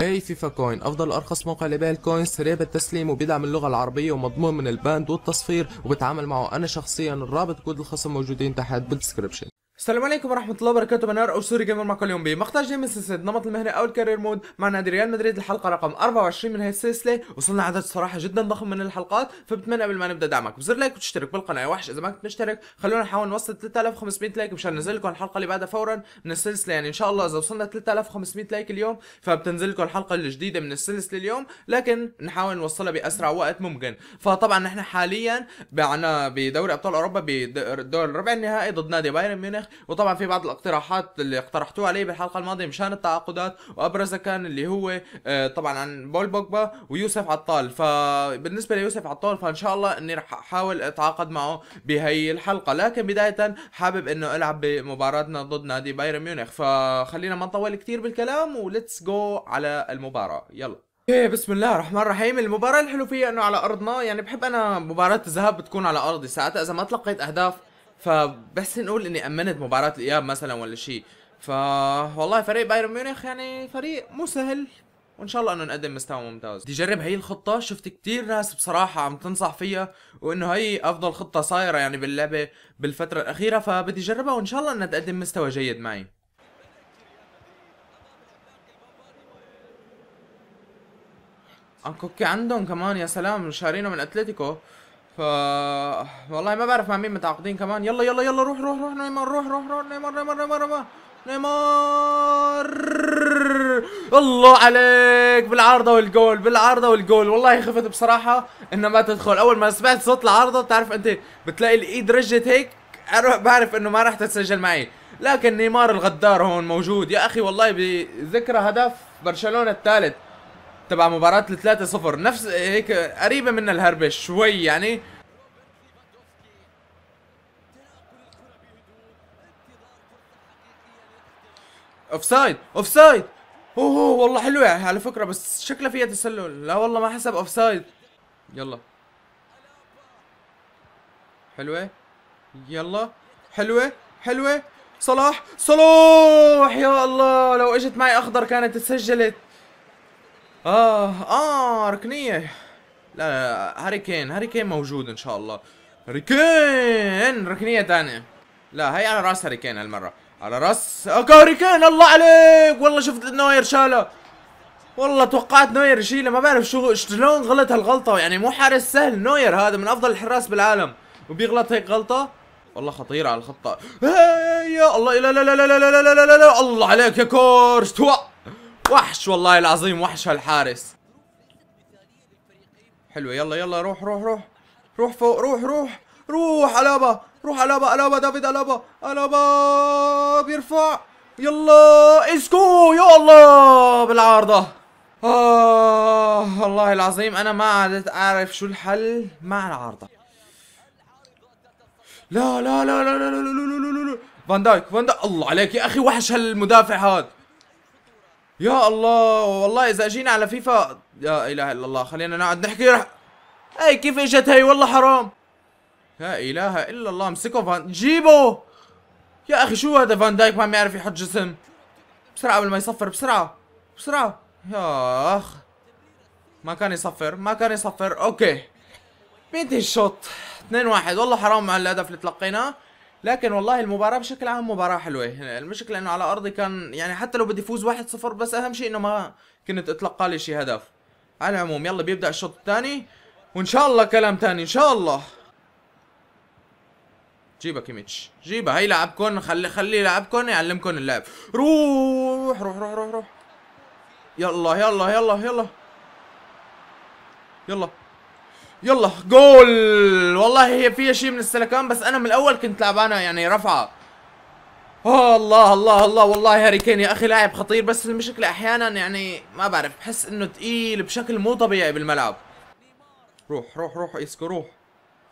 اي فيفا كوين افضل ارخص موقع لبيع الكوين سريع بالتسليم وبيدعم اللغه العربيه ومضمون من الباند والتصفير وبتعامل معه انا شخصيا الرابط كود الخصم موجودين تحت بالدسكربشن السلام عليكم ورحمه الله وبركاته بنار اسوري جيمر معكم اليوم بمقطع جديد من سلسله نمط المهنه او الكارير مود مع نادي ريال مدريد الحلقه رقم 24 من هي السلسله وصلنا عدد صراحه جدا ضخم من الحلقات فبتمنى قبل ما نبدا دعمك بزر لايك وتشترك بالقناه يا وحش اذا ما كنت مشترك خلونا نحاول نوصل 3500 لايك مشان ننزل لكم الحلقه اللي بعدها فورا من السلسله يعني ان شاء الله اذا وصلنا 3500 لايك اليوم فبتنزل لكم الحلقه الجديده من السلسله اليوم لكن نحاول نوصلها باسرع وقت ممكن فطبعا نحن حاليا بعنا بدوري ابطال اوروبا بدور الربع النهائي ضد نادي بايرن ميونخ وطبعا في بعض الاقتراحات اللي اقترحتوها عليه بالحلقه الماضيه مشان التعاقدات وابرزها كان اللي هو آه، طبعا عن بول بوجبا ويوسف عطال فبالنسبه ليوسف عطال فان شاء الله اني رح احاول اتعاقد معه بهي الحلقه لكن بدايه حابب انه العب بمباراتنا ضد نادي بايرن ميونخ فخلينا ما نطول كثير بالكلام وليتس جو على المباراه يلا اوكي بسم الله الرحمن الرحيم المباراة الحلو فيها انه على ارضنا يعني بحب انا مباراة الذهاب بتكون على ارضي ساعتها اذا ما تلقيت اهداف فبس نقول اني امنت مباراه الاياب مثلا ولا شيء ف والله فريق بايرن ميونخ يعني فريق مو سهل وان شاء الله انه نقدم مستوى ممتاز بدي اجرب هي الخطه شفت كثير ناس بصراحه عم تنصح فيها وانه هي افضل خطه صايره يعني باللعبه بالفتره الاخيره فبدي اجربها وان شاء الله انها تقدم مستوى جيد معي انكوكي عندهم كمان يا سلام شارينه من اتلتيكو ف والله ما بعرف مع مين متعاقدين كمان يلا يلا يلا روح روح روح نيمار روح روح روح نيمار نيمار نيمار نيمار الله عليك بالعارضة والجول بالعارضة والجول والله خفت بصراحة انها ما تدخل اول ما سمعت صوت العارضة بتعرف انت بتلاقي الايد رجت هيك بعرف انه ما راح تتسجل معي لكن نيمار الغدار هون موجود يا اخي والله بذكرى هدف برشلونة الثالث تبع مباراة 3-0 نفس هيك قريبة من الهربة شوي يعني اوف سايد اوف سايد اوه والله حلوة يعني على فكرة بس شكلها فيها تسلل لا والله ما حسب اوف سايد يلا حلوة يلا حلوة حلوة صلاح صلاح يا الله لو اجت معي اخضر كانت تسجلت اه اه ركنيه لا لا هاري كين هاري كين موجود ان شاء الله هاري كين ركنيه ثانيه لا هي على راس هاري كين هالمره على راس اوكي هاري كين الله عليك والله شفت نوير شالها والله توقعت نوير يشيله ما بعرف شو شلون غلط هالغلطه يعني مو حارس سهل نوير هذا من افضل الحراس بالعالم وبيغلط هيك غلطه والله خطيرة على الخطة يا الله لا لا لا لا لا لا لا لا لا الله عليك يا كورس توقع وحش والله العظيم وحش هالحارس حلوة يلا يلا روح روح روح روح فوق روح روح روح ألابا روح ألابا ألابا دافيد ألابا ألابا بيرفع يلا اسكو يا الله بالعارضة آه والله العظيم أنا ما عادت أعرف شو الحل مع العارضة لا لا لا لا لا لا لا لا لا لا فان دايك فان دايك الله عليك يا أخي وحش هالمدافع هذا يا الله والله اذا اجينا على فيفا يا اله الا الله خلينا نقعد نحكي رح اي كيف اجت هي والله حرام لا اله الا الله امسكه فان جيبه يا اخي شو هذا فان دايك ما عم يعرف يحط جسم بسرعه قبل ما يصفر بسرعه بسرعه يا اخ ما كان يصفر ما كان يصفر اوكي بينتهي الشوط 2 1 والله حرام على الهدف اللي تلقيناه لكن والله المباراه بشكل عام مباراه حلوه يعني المشكله انه على ارضي كان يعني حتى لو بدي فوز 1-0 بس اهم شيء انه ما كنت اتلقى لي شيء هدف على العموم يلا بيبدا الشوط الثاني وان شاء الله كلام ثاني ان شاء الله جيبها كيميتش جيبها هي لعبكم خلي خلي لعبكم يعلمكم اللعب روح روح روح روح روح يلا يلا يلا يلا يلا يلا جول والله هي فيها شيء من السلكان بس انا من الاول كنت لعبانه يعني رفعه آه الله الله الله والله هاري كين يا اخي لاعب خطير بس المشكله احيانا يعني ما بعرف بحس انه ثقيل بشكل مو طبيعي بالملعب روح روح روح اسكو روح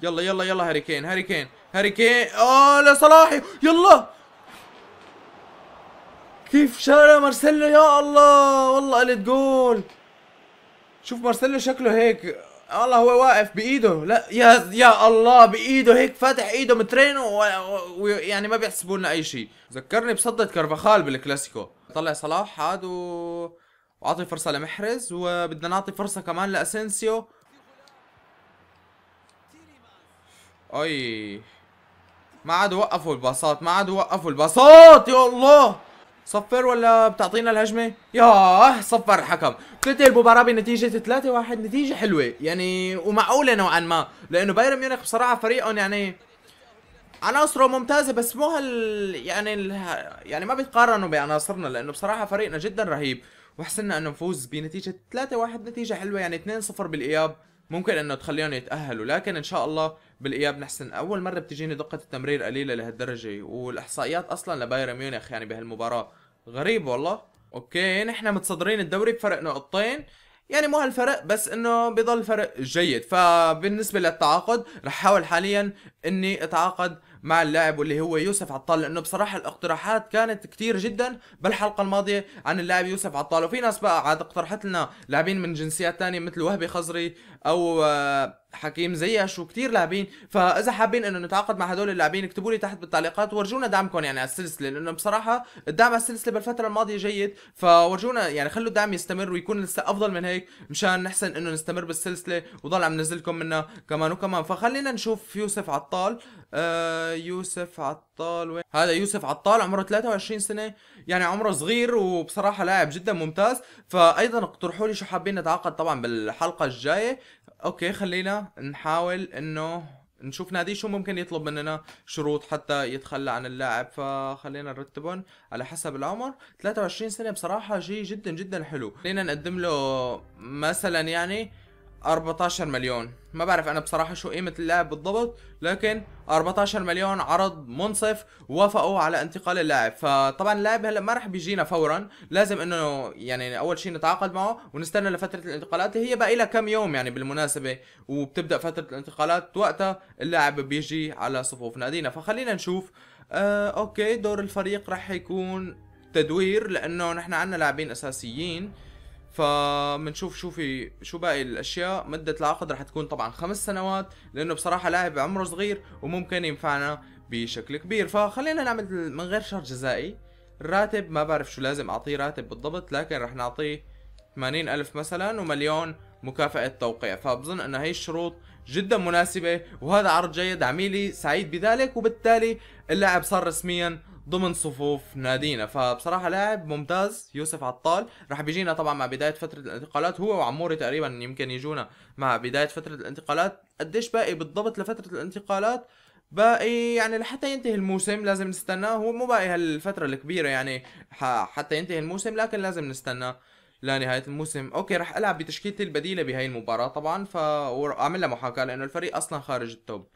يلا يلا يلا هاري كين هاري كين هاري كين اه لصلاحي يلا كيف شارع مارسيلو يا الله والله قلت جول شوف مارسيلو شكله هيك والله هو واقف بايده لا يا يا الله بايده هيك فاتح ايده مترين ويعني ما بيحسبوا لنا اي شيء ذكرني بصدة كرفخال بالكلاسيكو طلع صلاح عاد و... وعطي فرصة لمحرز وبدنا نعطي فرصة كمان لاسنسيو اي ما عاد وقفوا الباصات ما عاد وقفوا الباصات يا الله صفر ولا بتعطينا الهجمه ياه صفر الحكم بتنتهي المباراه بنتيجه 3-1 نتيجه حلوه يعني ومعقوله نوعا ما لانه بايرن ميونخ بصراحه فريقهم يعني عناصره ممتازه بس مو هال يعني ال... يعني ما بيتقارنوا بعناصرنا لانه بصراحه فريقنا جدا رهيب وحسنا انه نفوز بنتيجه 3-1 نتيجه حلوه يعني 2-0 بالاياب ممكن انه تخليهم يتاهلوا لكن ان شاء الله بالاياب نحسن اول مره بتجيني دقه التمرير قليله لهالدرجه والاحصائيات اصلا لبايرن ميونخ يعني بهالمباراه غريب والله اوكي نحن متصدرين الدوري بفرق نقطتين يعني مو هالفرق بس انه بضل فرق جيد فبالنسبه للتعاقد رح حاول حاليا اني اتعاقد مع اللاعب واللي هو يوسف عطال لانه بصراحه الاقتراحات كانت كتير جدا بالحلقه الماضيه عن اللاعب يوسف عطال وفي ناس بقى عاد اقترحت لنا لاعبين من جنسيات ثانيه مثل وهبي خزري او آه حكيم زياش وكثير لاعبين فاذا حابين انه نتعاقد مع هدول اللاعبين اكتبوا لي تحت بالتعليقات ورجونا دعمكم يعني على السلسله لانه بصراحه الدعم على السلسله بالفتره الماضيه جيد فورجونا يعني خلوا الدعم يستمر ويكون لسه افضل من هيك مشان نحسن انه نستمر بالسلسله وضل عم ننزلكم منها كمان وكمان فخلينا نشوف يوسف عطال آه يوسف عطال وين هذا يوسف عطال عمره 23 سنه يعني عمره صغير وبصراحه لاعب جدا ممتاز فايضا اقترحوا لي شو حابين نتعاقد طبعا بالحلقه الجايه اوكي خلينا نحاول انه نشوف نادي شو ممكن يطلب مننا شروط حتى يتخلى عن اللاعب فخلينا نرتبهم على حسب العمر 23 سنه بصراحه شيء جدا جدا حلو خلينا نقدم له مثلا يعني 14 مليون ما بعرف انا بصراحه شو قيمه اللاعب بالضبط لكن 14 مليون عرض منصف وافقوا على انتقال اللاعب فطبعا اللاعب هلا ما راح بيجينا فورا لازم انه يعني اول شيء نتعاقد معه ونستنى لفتره الانتقالات اللي هي باقي لها كم يوم يعني بالمناسبه وبتبدا فتره الانتقالات وقتها اللاعب بيجي على صفوف نادينا فخلينا نشوف آه اوكي دور الفريق راح يكون تدوير لانه نحن عندنا لاعبين اساسيين فبنشوف شو في شو باقي الاشياء مده العقد رح تكون طبعا خمس سنوات لانه بصراحه لاعب عمره صغير وممكن ينفعنا بشكل كبير فخلينا نعمل من غير شرط جزائي الراتب ما بعرف شو لازم اعطيه راتب بالضبط لكن رح نعطيه 80 الف مثلا ومليون مكافأة توقيع فبظن ان هي الشروط جدا مناسبة وهذا عرض جيد عميلي سعيد بذلك وبالتالي اللاعب صار رسميا ضمن صفوف نادينا فبصراحة لاعب ممتاز يوسف عطال رح بيجينا طبعا مع بداية فترة الانتقالات هو وعموري تقريبا يمكن يجونا مع بداية فترة الانتقالات قديش باقي بالضبط لفترة الانتقالات باقي يعني لحتى ينتهي الموسم لازم نستناه هو مو باقي هالفترة الكبيرة يعني حتى ينتهي الموسم لكن لازم نستناه لنهاية الموسم اوكي رح العب بتشكيلتي البديلة بهاي المباراة طبعا فاعمل لها محاكاة لانه الفريق اصلا خارج التوب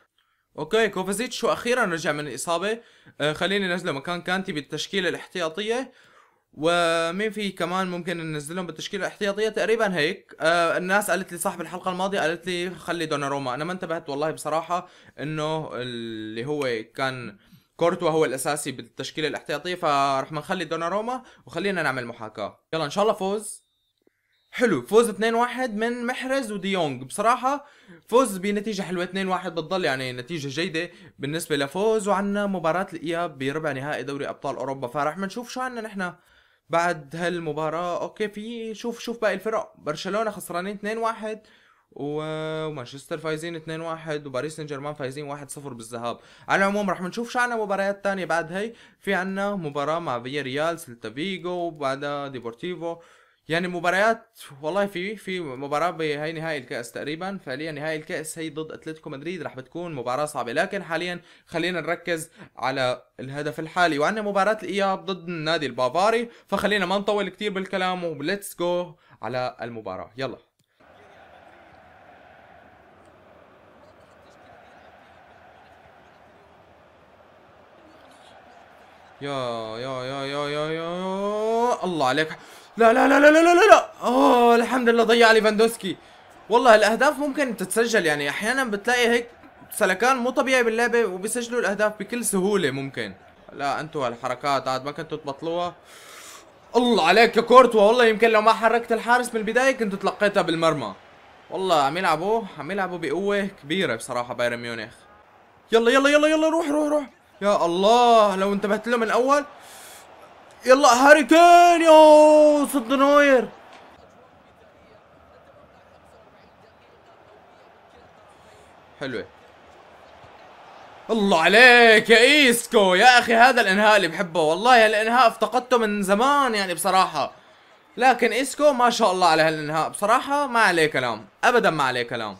اوكي كوفازيتش اخيرا رجع من الاصابه آه خليني انزله مكان كانتي بالتشكيله الاحتياطيه ومين في كمان ممكن ننزلهم بالتشكيله الاحتياطيه تقريبا هيك آه الناس قالت لي صاحب الحلقه الماضيه قالت لي خلي دوناروما انا ما انتبهت والله بصراحه انه اللي هو كان كورتوا هو الاساسي بالتشكيله الاحتياطيه فرح نخلي دوناروما وخلينا نعمل محاكاه يلا ان شاء الله فوز حلو فوز 2-1 من محرز وديونج بصراحه فوز بنتيجه حلوه 2-1 بتضل يعني نتيجه جيده بالنسبه لفوز وعنا مباراه الاياب بربع نهائي دوري ابطال اوروبا فرح نشوف شو عنا نحن بعد هالمباراه اوكي في شوف شوف باقي الفرق برشلونه خسرانين 2-1 ومانشستر فايزين 2-1 وباريس سان جيرمان فايزين 1-0 بالذهاب على العموم رح نشوف شو عنا مباريات تانية بعد هي في عنا مباراة مع فيا ريال سلتا فيجو وبعدها ديبورتيفو يعني مباريات والله في في مباراه بهي نهائي الكاس تقريبا فعليا نهائي الكاس هي ضد اتلتيكو مدريد رح بتكون مباراه صعبه لكن حاليا خلينا نركز على الهدف الحالي وعندنا مباراه الاياب ضد النادي البافاري فخلينا ما نطول كثير بالكلام وليتس جو على المباراه يلا يا يا يا يا يا يا الله عليك لا لا لا لا لا لا لا اوه الحمد لله ضيع ليفاندوسكي والله الاهداف ممكن تتسجل يعني احيانا بتلاقي هيك سلكان مو طبيعي باللعبه وبيسجلوا الاهداف بكل سهوله ممكن لا انتوا هالحركات عاد ما كنتوا تبطلوها الله عليك يا كورتوا والله يمكن لو ما حركت الحارس من البدايه كنت تلقيتها بالمرمى والله عم يلعبوا عم يلعبوا بقوه كبيره بصراحه بايرن ميونخ يلا يلا يلا يلا روح روح روح يا الله لو انتبهت له من الاول يلا هاري كين يا صد نوير حلوه الله عليك يا ايسكو يا اخي هذا الانهاء اللي بحبه والله هالانهاء افتقدته من زمان يعني بصراحه لكن ايسكو ما شاء الله على هالانهاء بصراحه ما عليه كلام ابدا ما عليه كلام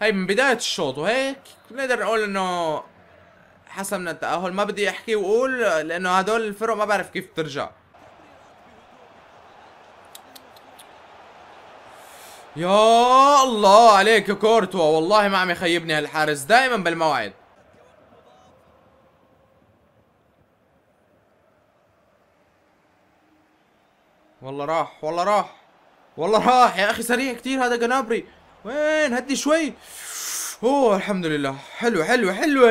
هي من بدايه الشوط وهيك نقدر نقول انه حسمنا التأهل ما بدي احكي واقول لانه هدول الفرق ما بعرف كيف بترجع يا الله عليك يا كورتوا والله ما عم يخيبني هالحارس دائما بالموعد والله راح والله راح والله راح يا اخي سريع كثير هذا جنابري وين هدي شوي اوه الحمد لله حلوه حلوه حلوه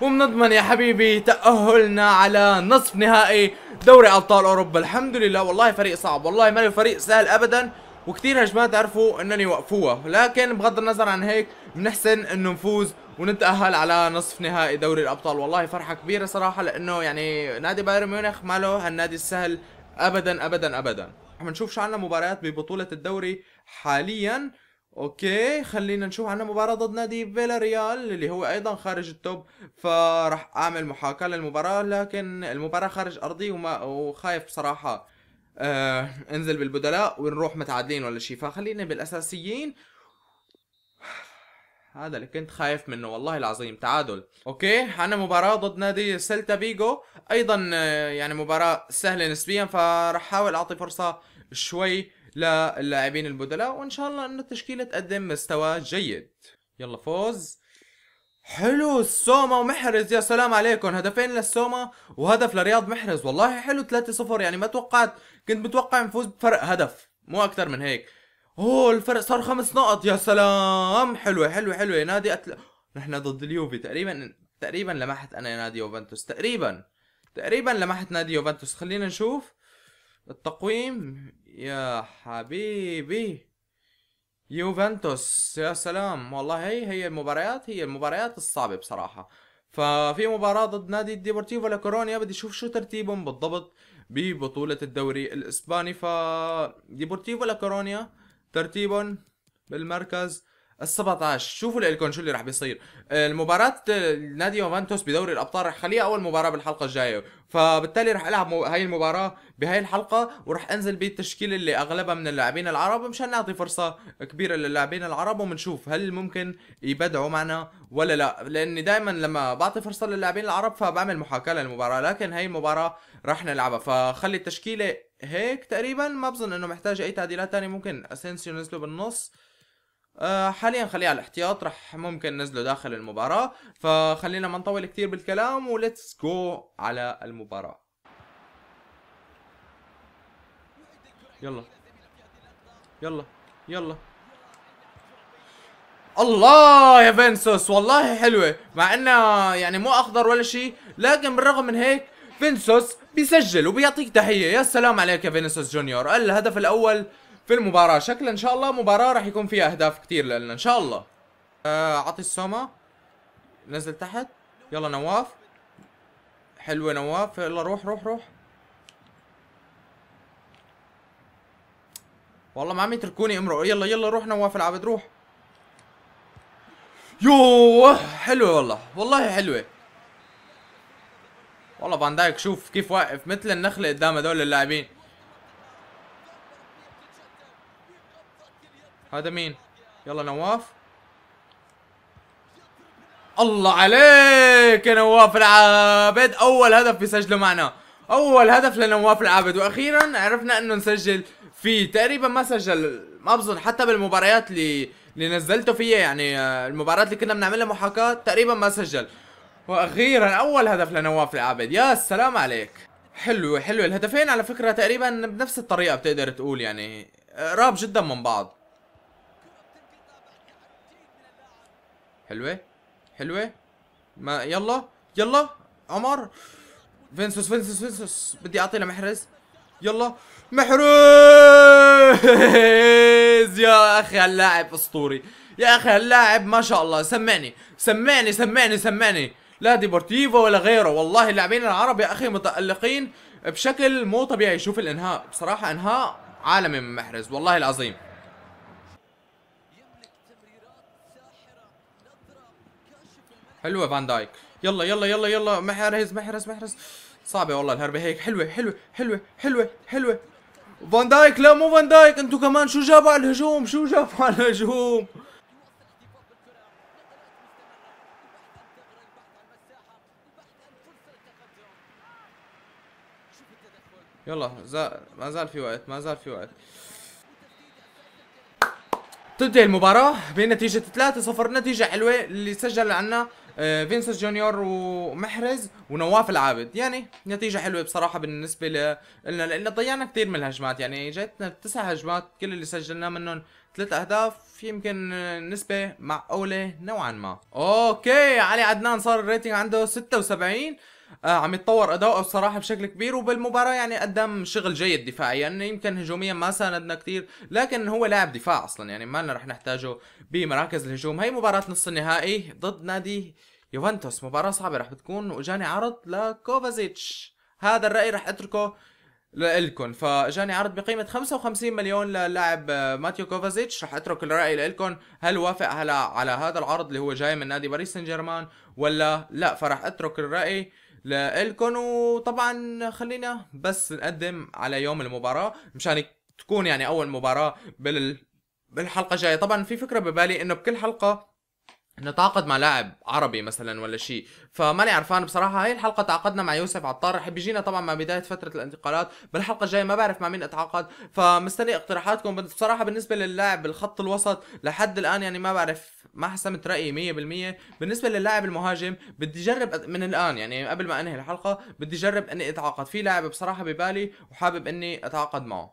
وبنضمن يا حبيبي تأهلنا على نصف نهائي دوري ابطال اوروبا الحمد لله والله فريق صعب والله ما فريق سهل ابدا وكثير هجمات عرفوا انهم يوقفوها لكن بغض النظر عن هيك بنحسن انه نفوز ونتأهل على نصف نهائي دوري الابطال والله فرحة كبيرة صراحة لانه يعني نادي بايرن ميونخ ماله هالنادي السهل ابدا ابدا ابدا عم نشوف شو عندنا مباريات ببطولة الدوري حاليا اوكي خلينا نشوف عنا مباراة ضد نادي فيلاريال اللي هو ايضا خارج التوب فراح اعمل محاكاة للمباراة لكن المباراة خارج ارضي وما وخايف بصراحة آه انزل بالبدلاء ونروح متعادلين ولا شيء فخلينا بالاساسيين هذا اللي كنت خايف منه والله العظيم تعادل اوكي عنا مباراة ضد نادي سيلتا فيجو ايضا آه، يعني مباراة سهلة نسبيا فراح احاول اعطي فرصة شوي للاعبين البدلاء وان شاء الله انه التشكيله تقدم مستوى جيد يلا فوز حلو السوما ومحرز يا سلام عليكم هدفين للسوما وهدف لرياض محرز والله حلو 3-0 يعني ما توقعت كنت متوقع نفوز بفرق هدف مو اكثر من هيك اوه الفرق صار خمس نقط يا سلام حلوه حلوه حلوه نادي أتل... نحن ضد اليوفي تقريبا تقريبا لمحت انا نادي يوفنتوس تقريبا تقريبا لمحت نادي يوفنتوس خلينا نشوف التقويم يا حبيبي يوفنتوس يا سلام والله هي هي المباريات هي المباريات الصعبة بصراحة ففي مباراة ضد نادي ديبورتيفو كورونيا بدي اشوف شو ترتيبهم بالضبط ببطولة الدوري الاسباني ف ديبورتيفو كورونيا ترتيبهم بالمركز ال 17 شوفوا لكم شو اللي راح بيصير آه، المباراة آه، نادي يوفنتوس بدوري الابطال راح خليها اول مباراة بالحلقة الجاية فبالتالي راح العب هاي المباراة بهاي الحلقة وراح انزل بالتشكيل اللي اغلبها من اللاعبين العرب مشان نعطي فرصة كبيرة للاعبين العرب وبنشوف هل ممكن يبدعوا معنا ولا لا لاني دائما لما بعطي فرصة للاعبين العرب فبعمل محاكاة للمباراة لكن هاي المباراة راح نلعبها فخلي التشكيلة هيك تقريبا ما بظن انه محتاج اي تعديلات ثانية ممكن اسينسيو نزله بالنص آه، حاليا خليه على الاحتياط راح ممكن ننزله داخل المباراة فخلينا ما نطول كثير بالكلام وليتس جو على المباراة يلا يلا يلا الله يا فينسوس والله حلوة مع انها يعني مو اخضر ولا شيء لكن بالرغم من هيك فينسوس بيسجل وبيعطيك تحية يا سلام عليك يا فينسوس جونيور الهدف الاول في المباراة شكلها ان شاء الله مباراة راح يكون فيها اهداف كتير لنا ان شاء الله آه عطي السوما نزل تحت يلا نواف حلوة نواف يلا روح روح روح والله ما عم يتركوني امرق يلا يلا روح نواف العبد روح يوه حلوة والله والله حلوة والله فان دايك شوف كيف واقف مثل النخلة قدام هذول اللاعبين هذا مين يلا نواف الله عليك يا نواف العابد اول هدف بيسجله معنا اول هدف لنواف العابد واخيرا عرفنا انه نسجل فيه تقريبا ما سجل ما بظن حتى بالمباريات اللي اللي نزلته فيها يعني المباريات اللي كنا بنعملها محاكاة تقريبا ما سجل واخيرا اول هدف لنواف العابد يا سلام عليك حلو حلو الهدفين على فكرة تقريبا بنفس الطريقة بتقدر تقول يعني قراب جدا من بعض حلوه حلوه ما يلا يلا عمر فينسوس فينسوس فينسوس بدي اعطي لمحرز يلا محرز يا اخي هاللاعب اسطوري يا اخي هاللاعب ما شاء الله سمعني سمعني سمعني سمعني لا ديبورتيفو ولا غيره والله اللاعبين العرب يا اخي متالقين بشكل مو طبيعي شوف الانهاء بصراحه انهاء عالمي من محرز والله العظيم حلوه فان دايك يلا يلا يلا يلا محرز محرز محرز صعبه والله الهربه هيك حلوه حلوه حلوه حلوه حلوه فان دايك لا مو فان دايك انتوا كمان شو جابوا على الهجوم شو جابوا على الهجوم يلا ما زال في وقت ما زال في وقت تنتهي المباراة بنتيجة 3-0 نتيجة حلوة اللي سجل عنا آه، فينسنت جونيور ومحرز ونواف العابد يعني نتيجة حلوة بصراحة بالنسبة لنا لأن ضيعنا كثير من الهجمات يعني جاتنا تسع هجمات كل اللي سجلناه منهم ثلاث اهداف يمكن نسبة معقولة نوعا ما اوكي علي عدنان صار الريتنج عنده 76 آه، عم يتطور اداؤه الصراحه بشكل كبير وبالمباراه يعني قدم شغل جيد دفاعيا يعني يمكن هجوميا ما ساندنا كثير لكن هو لاعب دفاع اصلا يعني ما لنا رح نحتاجه بمراكز الهجوم هي مباراه نص النهائي ضد نادي يوفنتوس مباراه صعبه رح بتكون واجاني عرض لكوفازيتش هذا الراي رح اتركه لإلكم فاجاني عرض بقيمة 55 مليون للاعب ماتيو كوفازيتش رح اترك الرأي لإلكم هل وافق على على هذا العرض اللي هو جاي من نادي باريس سان جيرمان ولا لا فرح اترك الرأي لإلكن وطبعا خلينا بس نقدم على يوم المباراة مشان تكون يعني أول مباراة بال بالحلقة الجاية طبعا في فكرة ببالي إنه بكل حلقة نتعاقد مع لاعب عربي مثلا ولا شيء فماني عرفان بصراحه هاي الحلقه تعاقدنا مع يوسف عطار رح بيجينا طبعا مع بدايه فتره الانتقالات بالحلقه الجايه ما بعرف مع مين اتعاقد فمستني اقتراحاتكم بصراحه بالنسبه للاعب بالخط الوسط لحد الان يعني ما بعرف ما حسمت رايي 100% بالنسبه للاعب المهاجم بدي اجرب من الان يعني قبل ما انهي الحلقه بدي اجرب اني اتعاقد في لاعب بصراحه ببالي وحابب اني اتعاقد معه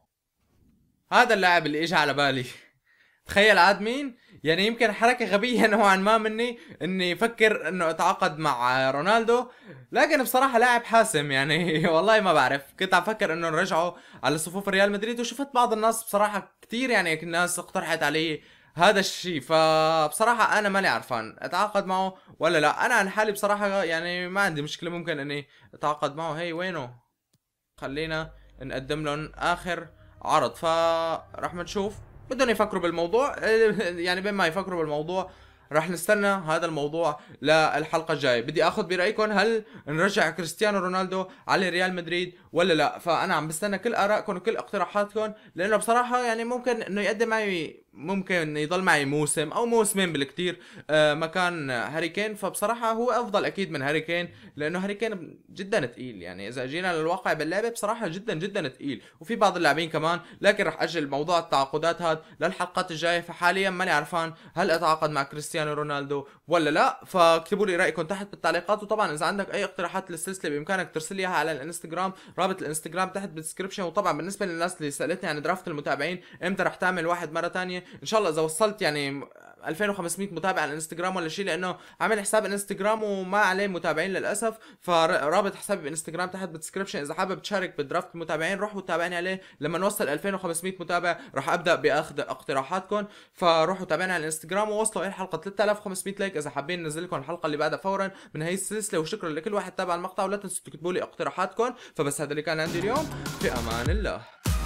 هذا اللاعب اللي اجى على بالي تخيل عاد مين يعني يمكن حركه غبيه نوعا ما مني اني افكر انه اتعاقد مع رونالدو لكن بصراحه لاعب حاسم يعني والله ما بعرف كنت عم فكر انه نرجعه على صفوف ريال مدريد وشفت بعض الناس بصراحه كثير يعني الناس اقترحت علي هذا الشيء فبصراحة أنا ماني عرفان أتعاقد معه ولا لا أنا عن حالي بصراحة يعني ما عندي مشكلة ممكن إني أتعاقد معه هي وينه خلينا نقدم لهم آخر عرض فرح تشوف بدهم يفكروا بالموضوع يعني بين ما يفكروا بالموضوع رح نستنى هذا الموضوع للحلقة الجاية بدي أخذ برأيكم هل نرجع كريستيانو رونالدو على ريال مدريد ولا لا فأنا عم بستنى كل آرائكم وكل اقتراحاتكم لأنه بصراحة يعني ممكن أنه يقدم معي ممكن يضل معي موسم او موسمين بالكثير آه، مكان هاري كين فبصراحه هو افضل اكيد من هاري كين لانه هاري كين جدا ثقيل يعني اذا جينا للواقع باللعبه بصراحه جدا جدا ثقيل وفي بعض اللاعبين كمان لكن رح اجل موضوع التعاقدات هذا للحلقات الجايه فحاليا ماني عرفان هل اتعاقد مع كريستيانو رونالدو ولا لا فاكتبوا لي رايكم تحت بالتعليقات وطبعا اذا عندك اي اقتراحات للسلسله بامكانك ترسل لي اياها على الانستغرام رابط الانستغرام تحت بالدسكربشن وطبعا بالنسبه للناس اللي سالتني عن درافت المتابعين امتى رح تعمل واحد مره ثانيه ان شاء الله اذا وصلت يعني 2500 متابع على الانستغرام ولا شيء لانه عامل حساب انستغرام وما عليه متابعين للاسف فرابط حسابي بانستغرام تحت بالدسكربشن اذا حابب تشارك بدرافت متابعين روحوا وتابعني عليه لما نوصل 2500 متابع راح ابدا باخذ اقتراحاتكم فروحوا تابعوني على الانستغرام ووصلوا الحلقه 3500 لايك اذا حابين ننزل لكم الحلقه اللي بعدها فورا من هي السلسله وشكرا لكل واحد تابع المقطع ولا تنسوا تكتبوا لي اقتراحاتكم فبس هذا اللي كان عندي اليوم في امان الله